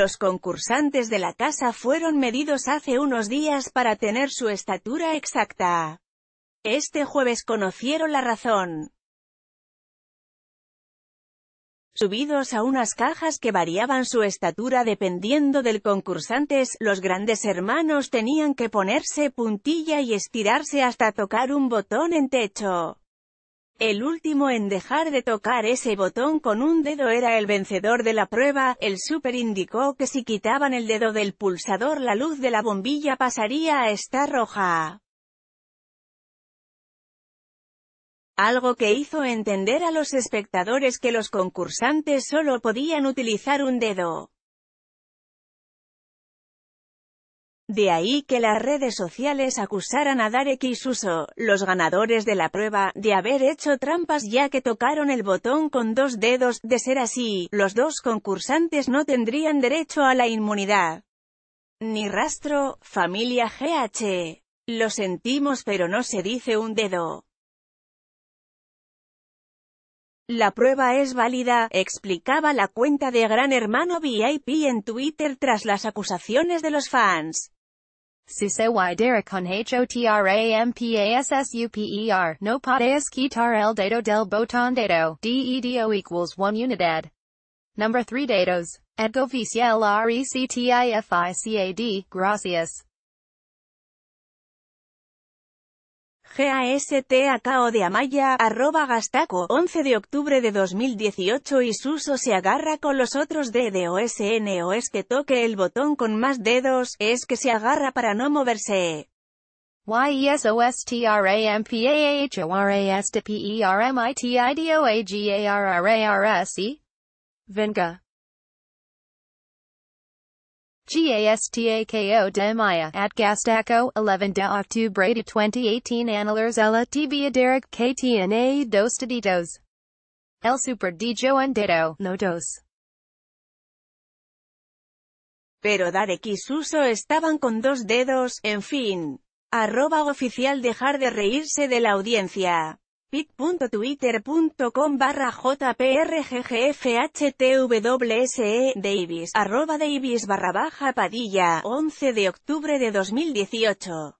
Los concursantes de la casa fueron medidos hace unos días para tener su estatura exacta. Este jueves conocieron la razón. Subidos a unas cajas que variaban su estatura dependiendo del concursante, los grandes hermanos tenían que ponerse puntilla y estirarse hasta tocar un botón en techo. El último en dejar de tocar ese botón con un dedo era el vencedor de la prueba, el Super indicó que si quitaban el dedo del pulsador la luz de la bombilla pasaría a estar roja. Algo que hizo entender a los espectadores que los concursantes solo podían utilizar un dedo. De ahí que las redes sociales acusaran a Darek y los ganadores de la prueba, de haber hecho trampas ya que tocaron el botón con dos dedos, de ser así, los dos concursantes no tendrían derecho a la inmunidad. Ni rastro, familia GH. Lo sentimos pero no se dice un dedo. La prueba es válida, explicaba la cuenta de Gran Hermano VIP en Twitter tras las acusaciones de los fans. Suso y con hotrampas no podés quitar el dedo del botón dedo, dedo equals 1 unidad. Number 3 dados, Edgo l r e c t i f i c a d gracias. G-A-S-T-A-K-O de Amaya, arroba Gastaco, 11 de octubre de 2018 y Suso se agarra con los otros DDOSN o es que toque el botón con más dedos, es que se agarra para no moverse. YESOSTRAMPAHORASTPERMITIDOAGARRARSE Venga. GASTAKO de Maya. at Gastaco, 11 de Octubre de 2018 Analers la TV Derek KTNA dos deditos. El Super Dijo dedo. no dos. Pero Darek y uso estaban con dos dedos, en fin. Arroba oficial dejar de reírse de la audiencia pic.twitter.com barra jprggfhtwse davis, arroba davis barra baja padilla, 11 de octubre de 2018.